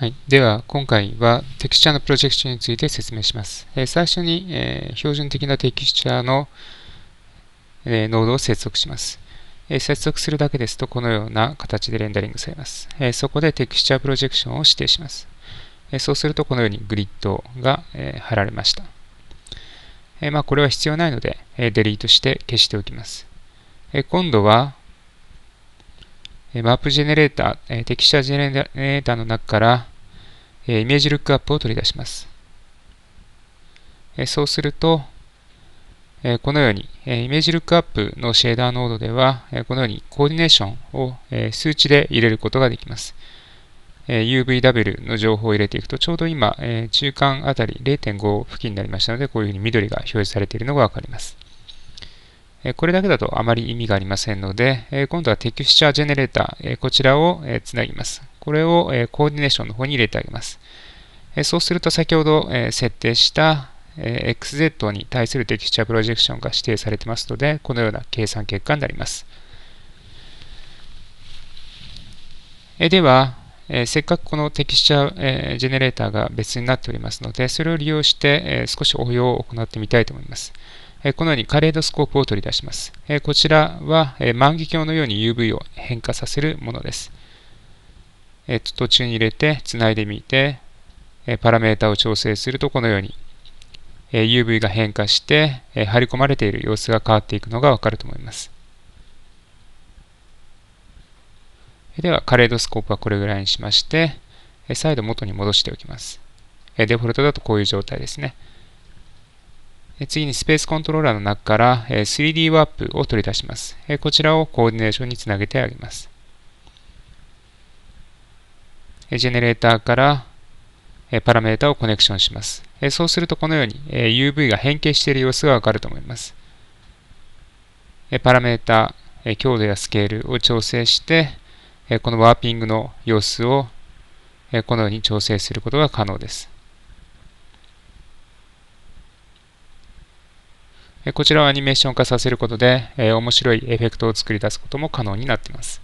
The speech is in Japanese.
はい、では今回はテクスチャのプロジェクションについて説明します。えー、最初に、えー、標準的なテキスチャの、えー、ノードを接続します、え接続するだけですとこのような形でレンダリングされます。えそこでテクスチャプロジェクションを指定します。えそうするとこのようにグリッドが、え貼られました。えまあ、これは必要ないので、えデリートして消しておきます。え今度は、マップジェネレーター、テキシャージェネレーターの中から、イメージルックアップを取り出します。そうすると、このように、イメージルックアップのシェーダーノードでは、このようにコーディネーションを数値で入れることができます。UVW の情報を入れていくと、ちょうど今、中間あたり0.5付近になりましたので、こういうふうに緑が表示されているのがわかります。これだけだとあまり意味がありませんので、今度はテキスチャージェネレーター、こちらをつなぎます。これをコーディネーションの方に入れてあげます。そうすると先ほど設定した XZ に対するテキスチャープロジェクションが指定されてますので、このような計算結果になります。では、せっかくこのテキスチャージェネレーターが別になっておりますので、それを利用して少し応用を行ってみたいと思います。このようにカレードスコープを取り出します。こちらは万華鏡のように UV を変化させるものです。途中に入れて、つないでみて、パラメータを調整するとこのように UV が変化して張り込まれている様子が変わっていくのがわかると思います。では、カレードスコープはこれぐらいにしまして、再度元に戻しておきます。デフォルトだとこういう状態ですね。次にスペースコントローラーの中から 3D ワープを取り出します。こちらをコーディネーションにつなげてあげます。ジェネレーターからパラメータをコネクションします。そうするとこのように UV が変形している様子がわかると思います。パラメータ、強度やスケールを調整して、このワーピングの様子をこのように調整することが可能です。こちらをアニメーション化させることで面白いエフェクトを作り出すことも可能になっています。